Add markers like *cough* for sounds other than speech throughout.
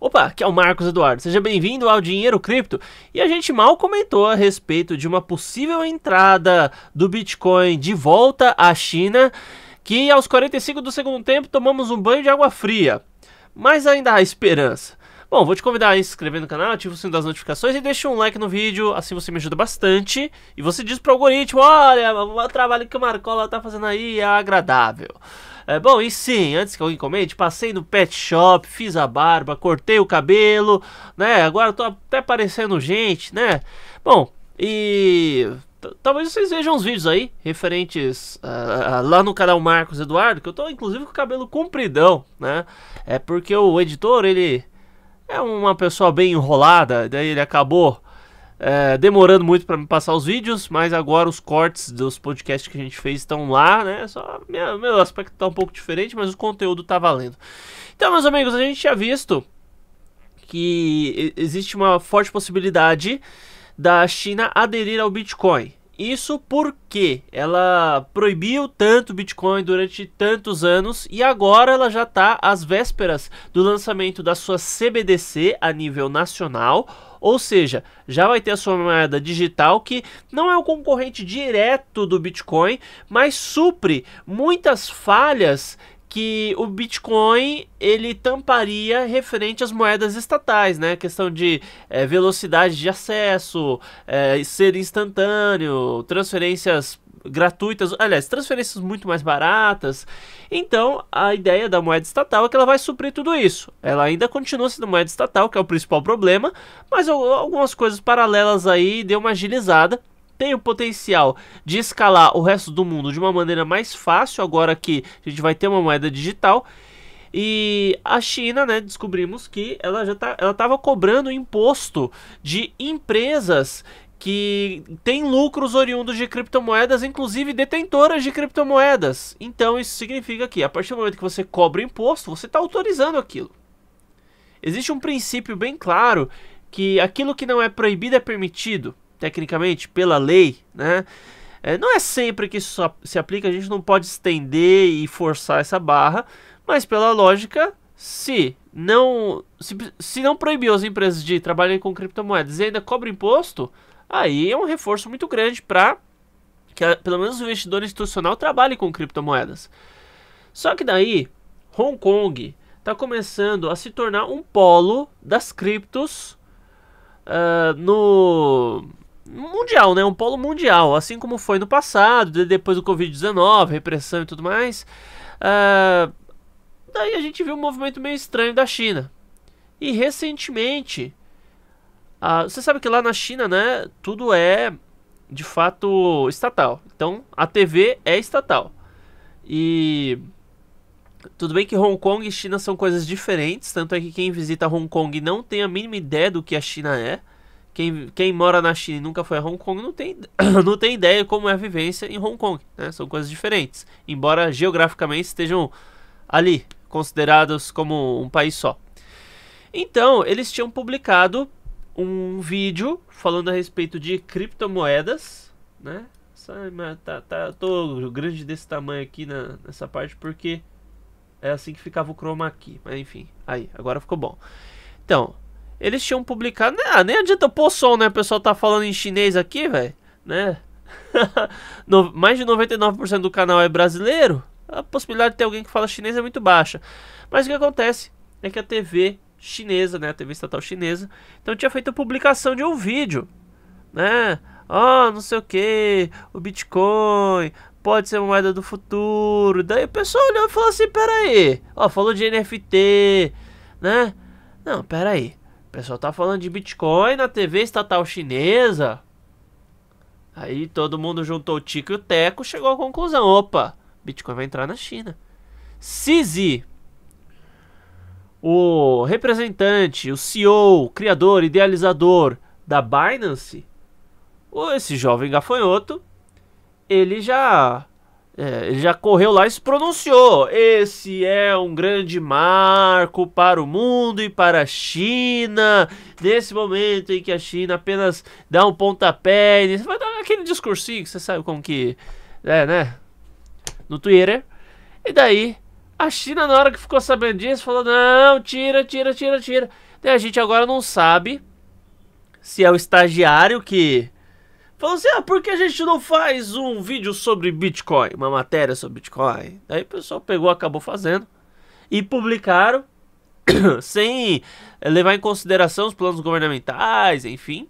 Opa, que é o Marcos Eduardo. Seja bem-vindo ao Dinheiro Cripto. E a gente mal comentou a respeito de uma possível entrada do Bitcoin de volta à China, que aos 45 do segundo tempo tomamos um banho de água fria. Mas ainda há esperança. Bom, vou te convidar a se inscrever no canal, ativa o sino das notificações e deixa um like no vídeo, assim você me ajuda bastante. E você diz pro algoritmo, olha, o trabalho que o Marcola tá fazendo aí é agradável. É, bom, e sim, antes que alguém comente, passei no pet shop, fiz a barba, cortei o cabelo, né? Agora tô até parecendo gente, né? Bom, e talvez vocês vejam os vídeos aí referentes uh, uh, lá no canal Marcos Eduardo, que eu tô inclusive com o cabelo compridão, né? É porque o editor, ele é uma pessoa bem enrolada, daí ele acabou é, demorando muito para me passar os vídeos, mas agora os cortes dos podcasts que a gente fez estão lá, né? Só minha, meu aspecto tá um pouco diferente, mas o conteúdo tá valendo. Então, meus amigos, a gente tinha visto que existe uma forte possibilidade da China aderir ao Bitcoin. Isso porque ela proibiu tanto Bitcoin durante tantos anos e agora ela já está às vésperas do lançamento da sua CBDC a nível nacional ou seja, já vai ter a sua moeda digital que não é o concorrente direto do Bitcoin, mas supre muitas falhas que o Bitcoin ele tamparia referente às moedas estatais, né? A questão de é, velocidade de acesso, é, ser instantâneo, transferências gratuitas, aliás, transferências muito mais baratas. Então, a ideia da moeda estatal é que ela vai suprir tudo isso. Ela ainda continua sendo moeda estatal, que é o principal problema, mas algumas coisas paralelas aí deu uma agilizada. Tem o potencial de escalar o resto do mundo de uma maneira mais fácil agora que a gente vai ter uma moeda digital. E a China, né, descobrimos que ela já tá, ela estava cobrando imposto de empresas que tem lucros oriundos de criptomoedas, inclusive detentoras de criptomoedas. Então isso significa que a partir do momento que você cobra imposto, você está autorizando aquilo. Existe um princípio bem claro que aquilo que não é proibido é permitido, tecnicamente, pela lei, né? É, não é sempre que isso se aplica, a gente não pode estender e forçar essa barra, mas pela lógica, se não se, se não proibir as empresas de trabalharem com criptomoedas e ainda cobra imposto, aí é um reforço muito grande para que a, pelo menos o investidor institucional trabalhe com criptomoedas. Só que daí, Hong Kong está começando a se tornar um polo das criptos uh, no mundial, né? Um polo mundial, assim como foi no passado, depois do Covid-19, repressão e tudo mais. Uh, daí a gente viu um movimento meio estranho da China. E recentemente, ah, você sabe que lá na China, né, tudo é de fato estatal. Então, a TV é estatal. E tudo bem que Hong Kong e China são coisas diferentes, tanto é que quem visita Hong Kong não tem a mínima ideia do que a China é. Quem, quem mora na China e nunca foi a Hong Kong não tem, *coughs* não tem ideia como é a vivência em Hong Kong. Né? São coisas diferentes, embora geograficamente estejam ali, considerados como um país só. Então, eles tinham publicado um vídeo falando a respeito de criptomoedas, né? Tá, tá, tô grande desse tamanho aqui na, nessa parte porque é assim que ficava o chroma aqui. Mas enfim, aí, agora ficou bom. Então, eles tinham publicado... Né, ah, nem adianta pôr som, né? O pessoal tá falando em chinês aqui, velho, né? *laughs* no, mais de 99% do canal é brasileiro. A possibilidade de ter alguém que fala chinês é muito baixa. Mas o que acontece é que a TV chinesa, né, a TV estatal chinesa. Então tinha feito a publicação de um vídeo, né? Ah, não sei o que, o Bitcoin pode ser uma moeda do futuro. Daí o pessoal olhou e falou assim: peraí, ó, falou de NFT, né? Não, peraí, o pessoal tá falando de Bitcoin na TV estatal chinesa. Aí todo mundo juntou o Tico e o Teco, chegou à conclusão: opa, Bitcoin vai entrar na China. Sisi o representante, o CEO, o criador, idealizador da Binance, esse jovem gafanhoto, ele já é, ele já correu lá e se pronunciou. Esse é um grande marco para o mundo e para a China. Nesse momento em que a China apenas dá um pontapé, e vai dar aquele discursinho que você sabe como que é, né? No Twitter. E daí a China, na hora que ficou sabendo disso, falou: não, tira, tira, tira, tira. Daí a gente agora não sabe se é o estagiário que. Falou assim: ah, por que a gente não faz um vídeo sobre Bitcoin? Uma matéria sobre Bitcoin? Daí o pessoal pegou, acabou fazendo e publicaram *coughs* sem levar em consideração os planos governamentais, enfim.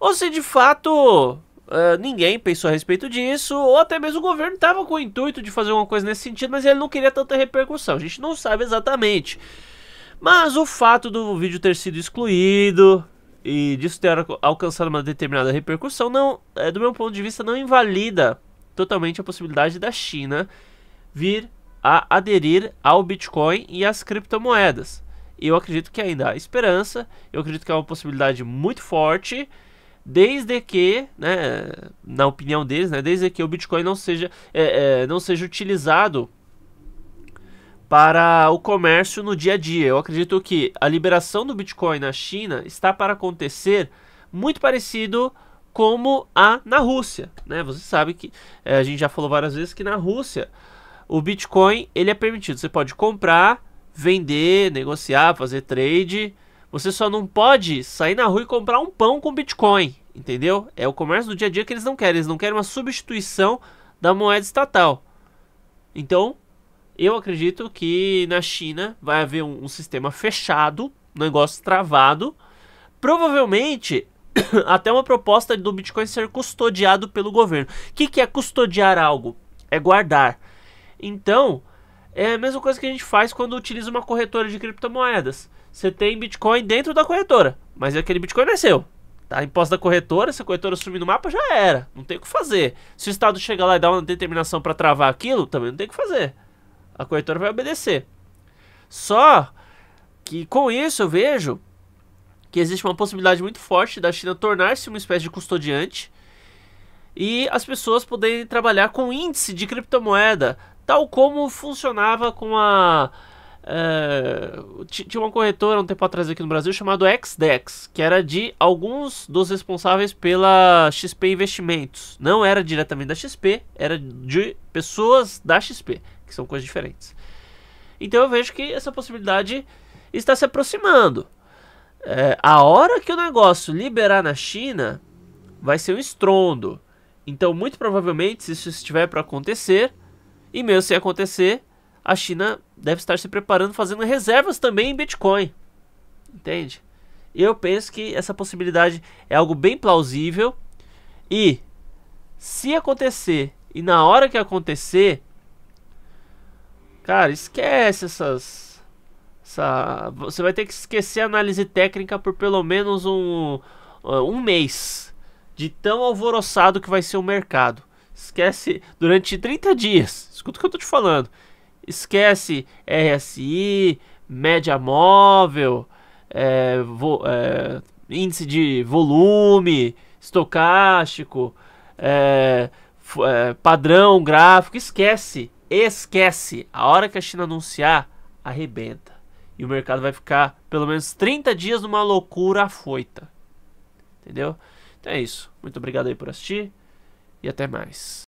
Ou se de fato Uh, ninguém pensou a respeito disso, ou até mesmo o governo estava com o intuito de fazer alguma coisa nesse sentido, mas ele não queria tanta repercussão. A gente não sabe exatamente. Mas o fato do vídeo ter sido excluído e disso ter alcançado uma determinada repercussão, não, é, do meu ponto de vista, não invalida totalmente a possibilidade da China vir a aderir ao Bitcoin e às criptomoedas. Eu acredito que ainda há esperança, eu acredito que é uma possibilidade muito forte desde que, né, na opinião deles, né, desde que o Bitcoin não seja, é, é, não seja utilizado para o comércio no dia a dia. Eu acredito que a liberação do Bitcoin na China está para acontecer muito parecido como a na Rússia, né? Você sabe que é, a gente já falou várias vezes que na Rússia o Bitcoin ele é permitido. Você pode comprar, vender, negociar, fazer trade você só não pode sair na rua e comprar um pão com Bitcoin, entendeu? É o comércio do dia a dia que eles não querem. Eles não querem uma substituição da moeda estatal. Então, eu acredito que na China vai haver um, um sistema fechado, um negócio travado. Provavelmente, *coughs* até uma proposta do Bitcoin ser custodiado pelo governo. O que, que é custodiar algo? É guardar. Então, é a mesma coisa que a gente faz quando utiliza uma corretora de criptomoedas você tem Bitcoin dentro da corretora. Mas aquele Bitcoin não é seu. Tá em posse da corretora, se a corretora sumir no mapa, já era. Não tem o que fazer. Se o Estado chegar lá e dar uma determinação para travar aquilo, também não tem o que fazer. A corretora vai obedecer. Só que com isso eu vejo que existe uma possibilidade muito forte da China tornar-se uma espécie de custodiante e as pessoas poderem trabalhar com índice de criptomoeda, tal como funcionava com a Uh, tinha uma corretora um tempo atrás aqui no Brasil chamada XDEX, que era de alguns dos responsáveis pela XP Investimentos. Não era diretamente da XP, era de pessoas da XP, que são coisas diferentes. Então eu vejo que essa possibilidade está se aproximando. É, a hora que o negócio liberar na China, vai ser um estrondo. Então, muito provavelmente, se isso estiver para acontecer, e mesmo se acontecer, a China deve estar se preparando fazendo reservas também em Bitcoin. Entende? Eu penso que essa possibilidade é algo bem plausível e se acontecer e na hora que acontecer, cara, esquece essas essa, você vai ter que esquecer a análise técnica por pelo menos um, uh, um mês de tão alvoroçado que vai ser o mercado. Esquece durante 30 dias. Escuta o que eu tô te falando. Esquece RSI, média móvel, é, vo, é, índice de volume, estocástico, é, é, padrão gráfico. Esquece, esquece. A hora que a China anunciar, arrebenta. E o mercado vai ficar pelo menos 30 dias numa loucura afoita. Entendeu? Então é isso. Muito obrigado aí por assistir e até mais.